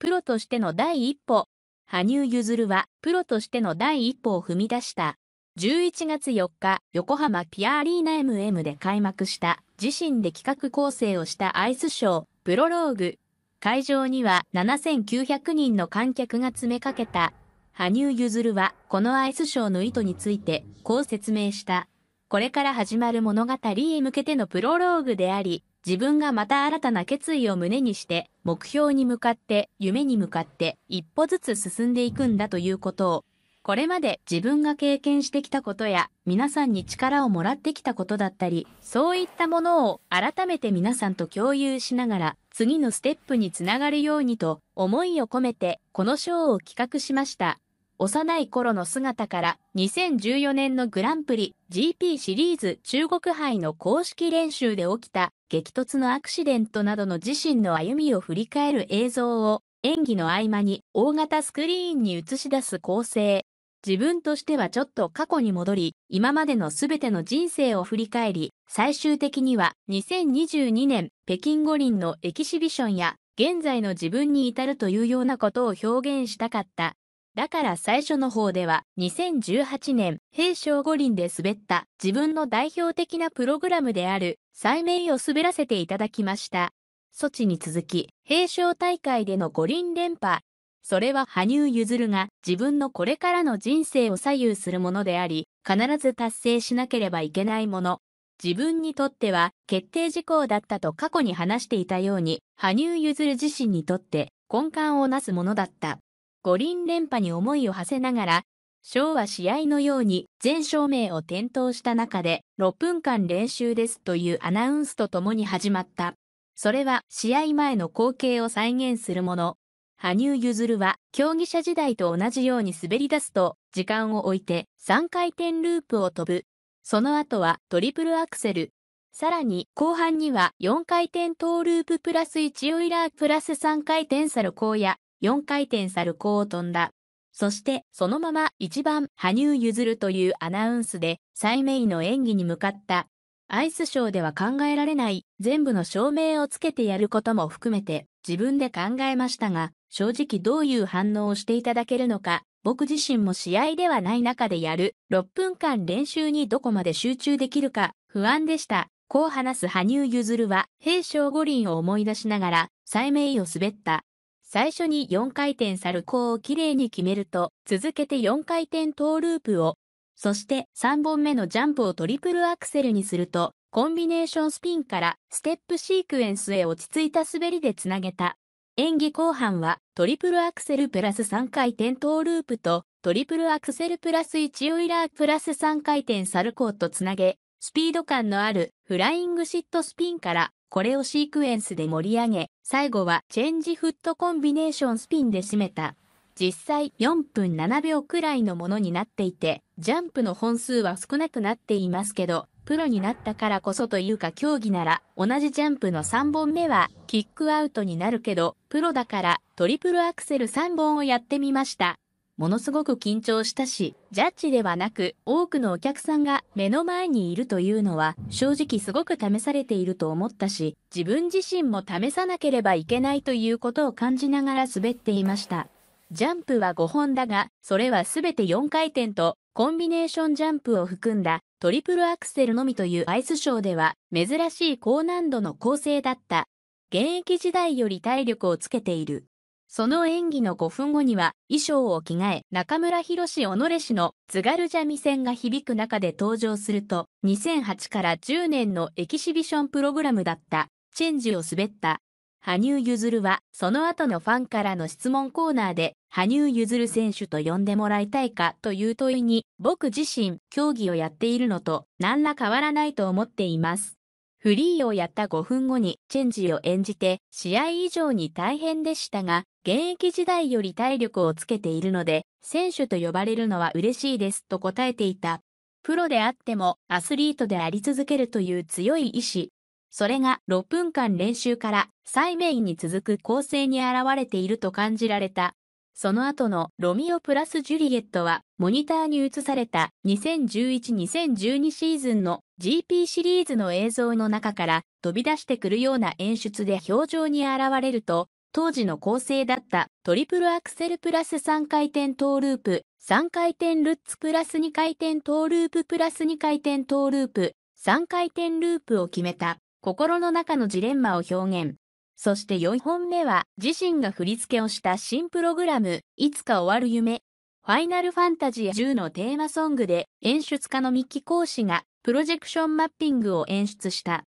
プロとしての第一歩。羽生結弦は、プロとしての第一歩を踏み出した。11月4日、横浜ピアアリーナ MM で開幕した、自身で企画構成をしたアイスショー、プロローグ。会場には7900人の観客が詰めかけた。羽生結弦は、このアイスショーの意図について、こう説明した。これから始まる物語へ向けてのプロローグであり、自分がまた新たな決意を胸にして、目標に向かって、夢に向かって、一歩ずつ進んでいくんだということを、これまで自分が経験してきたことや、皆さんに力をもらってきたことだったり、そういったものを改めて皆さんと共有しながら、次のステップにつながるようにと、思いを込めて、この章を企画しました。幼い頃の姿から2014年のグランプリ GP シリーズ中国杯の公式練習で起きた激突のアクシデントなどの自身の歩みを振り返る映像を演技の合間に大型スクリーンに映し出す構成。自分としてはちょっと過去に戻り、今までの全ての人生を振り返り、最終的には2022年北京五輪のエキシビションや現在の自分に至るというようなことを表現したかった。だから最初の方では2018年平昌五輪で滑った自分の代表的なプログラムである催眠を滑らせていただきました。措置に続き平昌大会での五輪連覇。それは羽生結弦が自分のこれからの人生を左右するものであり、必ず達成しなければいけないもの。自分にとっては決定事項だったと過去に話していたように、羽生結弦自身にとって根幹をなすものだった。五輪連覇に思いを馳せながら、昭和は試合のように全照明を点灯した中で6分間練習ですというアナウンスとともに始まった。それは試合前の光景を再現するもの。羽生結弦は競技者時代と同じように滑り出すと時間を置いて3回転ループを飛ぶ。その後はトリプルアクセル。さらに後半には4回転トーループプラス1オイラープラス3回転サルコーや4回転サルコーを飛んだ。そしてそのまま1番羽生結弦というアナウンスでメイの演技に向かった。アイスショーでは考えられない全部の照明をつけてやることも含めて自分で考えましたが、正直どういう反応をしていただけるのか、僕自身も試合ではない中でやる6分間練習にどこまで集中できるか不安でした。こう話す羽生結弦は、平昌五輪を思い出しながら、メイを滑った。最初に4回転サルコーをきれいに決めると、続けて4回転トーループを、そして3本目のジャンプをトリプルアクセルにすると、コンビネーションスピンからステップシークエンスへ落ち着いた滑りでつなげた。演技後半はトリプルアクセルプラス3回転トーループとトリプルアクセルプラス1オイラープラス3回転サルコーとつなげ、スピード感のあるフライングシットスピンからこれをシークエンスで盛り上げ、最後はチェンジフットコンビネーションスピンで締めた。実際4分7秒くらいのものになっていて、ジャンプの本数は少なくなっていますけど、プロになったからこそというか競技なら、同じジャンプの3本目はキックアウトになるけど、プロだからトリプルアクセル3本をやってみました。ものすごく緊張したし、ジャッジではなく多くのお客さんが目の前にいるというのは正直すごく試されていると思ったし、自分自身も試さなければいけないということを感じながら滑っていました。ジャンプは5本だが、それはすべて4回転とコンビネーションジャンプを含んだトリプルアクセルのみというアイスショーでは珍しい高難度の構成だった。現役時代より体力をつけている。その演技の5分後には衣装を着替え中村博士己氏の津軽三味線が響く中で登場すると2008から10年のエキシビションプログラムだったチェンジを滑った羽生結弦はその後のファンからの質問コーナーで羽生結弦選手と呼んでもらいたいかという問いに僕自身競技をやっているのと何ら変わらないと思っていますフリーをやった5分後にチェンジを演じて試合以上に大変でしたが、現役時代より体力をつけているので、選手と呼ばれるのは嬉しいですと答えていた。プロであってもアスリートであり続けるという強い意志。それが6分間練習から最メインに続く構成に現れていると感じられた。その後のロミオプラスジュリエットはモニターに映された2011-2012シーズンの GP シリーズの映像の中から飛び出してくるような演出で表情に現れると当時の構成だったトリプルアクセルプラス3回転トーループ、3回転ルッツプラス2回転トーループプラス2回転トーループ、3回転ループを決めた心の中のジレンマを表現。そして4本目は自身が振り付けをした新プログラム、いつか終わる夢。ファイナルファンタジー10のテーマソングで演出家のキー講師がプロジェクションマッピングを演出した。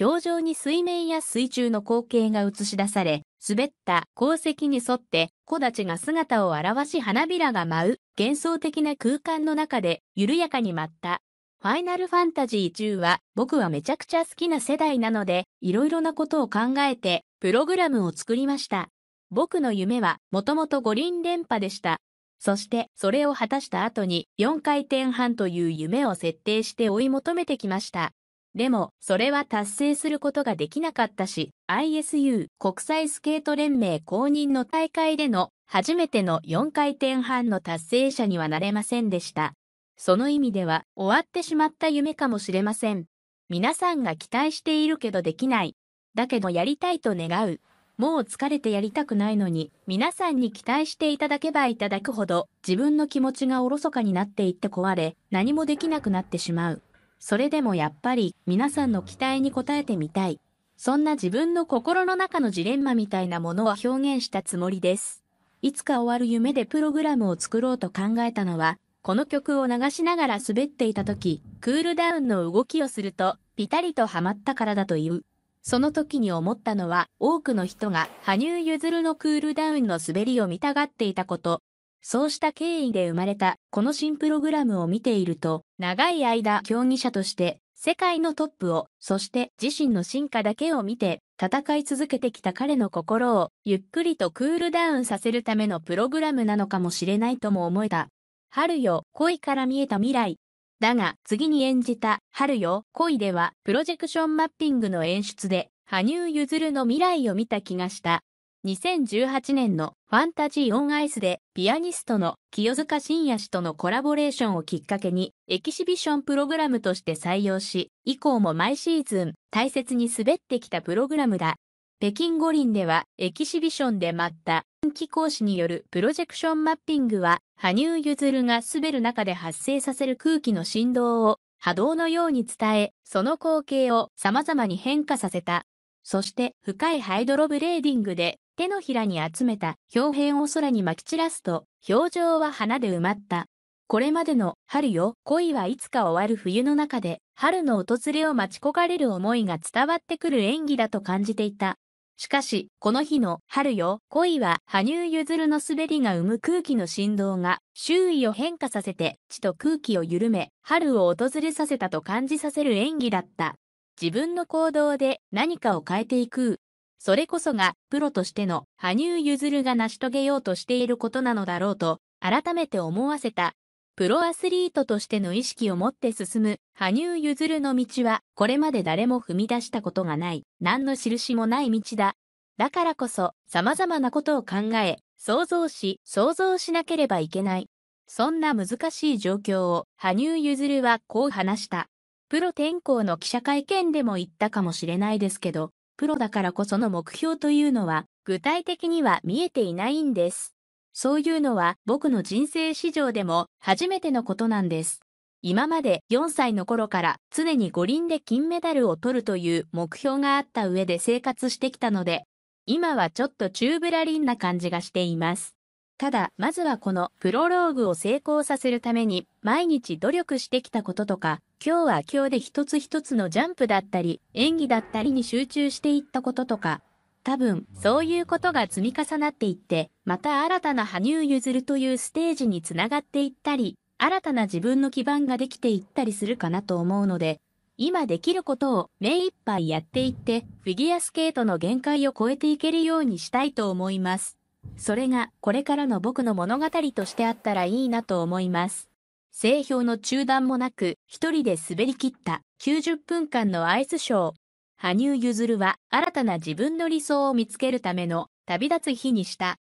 表情に水面や水中の光景が映し出され、滑った鉱石に沿って木立が姿を現し花びらが舞う幻想的な空間の中で緩やかに舞った。ファイナルファンタジー10は僕はめちゃくちゃ好きな世代なので、いろいろなことを考えてプログラムを作りました。僕の夢はもともと五輪連覇でした。そしてそれを果たした後に4回転半という夢を設定して追い求めてきました。でもそれは達成することができなかったし ISU 国際スケート連盟公認の大会での初めての4回転半の達成者にはなれませんでした。その意味では終わってしまった夢かもしれません。皆さんが期待しているけどできないだけどやりたいと願う。もう疲れてやりたくないのに、皆さんに期待していただけばいただくほど、自分の気持ちがおろそかになっていって壊れ、何もできなくなってしまう。それでもやっぱり、皆さんの期待に応えてみたい。そんな自分の心の中のジレンマみたいなものを表現したつもりです。いつか終わる夢でプログラムを作ろうと考えたのは、この曲を流しながら滑っていた時、クールダウンの動きをすると、ピタリとハマったからだという。その時に思ったのは、多くの人が羽生結弦のクールダウンの滑りを見たがっていたこと。そうした経緯で生まれたこの新プログラムを見ていると、長い間競技者として世界のトップを、そして自身の進化だけを見て戦い続けてきた彼の心をゆっくりとクールダウンさせるためのプログラムなのかもしれないとも思えた。春よ、恋から見えた未来。だが、次に演じた、春よ、恋では、プロジェクションマッピングの演出で、羽生結弦の未来を見た気がした。2018年のファンタジー・オン・アイスでピアニストの清塚信也氏とのコラボレーションをきっかけにエキシビションプログラムとして採用し、以降も毎シーズン大切に滑ってきたプログラムだ。北京五輪ではエキシビションで舞った気講師によるプロジェクションマッピングは羽生結弦が滑る中で発生させる空気の振動を波動のように伝え、その光景を様々に変化させた。そして深いハイドロブレーディングで手のひらに集めた表片を空に撒き散らすと表情は花で埋まった。これまでの春よ恋はいつか終わる冬の中で春の訪れを待ち焦がれる思いが伝わってくる演技だと感じていた。しかし、この日の春よ、恋は羽生結弦の滑りが生む空気の振動が周囲を変化させて地と空気を緩め、春を訪れさせたと感じさせる演技だった。自分の行動で何かを変えていく。それこそがプロとしての羽生結弦が成し遂げようとしていることなのだろうと改めて思わせたプロアスリートとしての意識を持って進む、羽生結弦の道は、これまで誰も踏み出したことがない、何の印もない道だ。だからこそ、様々なことを考え、想像し、想像しなければいけない。そんな難しい状況を、羽生結弦はこう話した。プロ転向の記者会見でも言ったかもしれないですけど、プロだからこその目標というのは、具体的には見えていないんです。そういうのは僕の人生史上でも初めてのことなんです。今まで4歳の頃から常に五輪で金メダルを取るという目標があった上で生活してきたので、今はちょっとチューブラリンな感じがしています。ただ、まずはこのプロローグを成功させるために毎日努力してきたこととか、今日は今日で一つ一つのジャンプだったり、演技だったりに集中していったこととか、多分、そういうことが積み重なっていって、また新たな羽生結弦というステージにつながっていったり、新たな自分の基盤ができていったりするかなと思うので、今できることを目いっぱいやっていって、フィギュアスケートの限界を超えていけるようにしたいと思います。それがこれからの僕の物語としてあったらいいなと思います。製氷の中断もなく、一人で滑り切った90分間のアイスショー。羽生結弦は新たな自分の理想を見つけるための旅立つ日にした。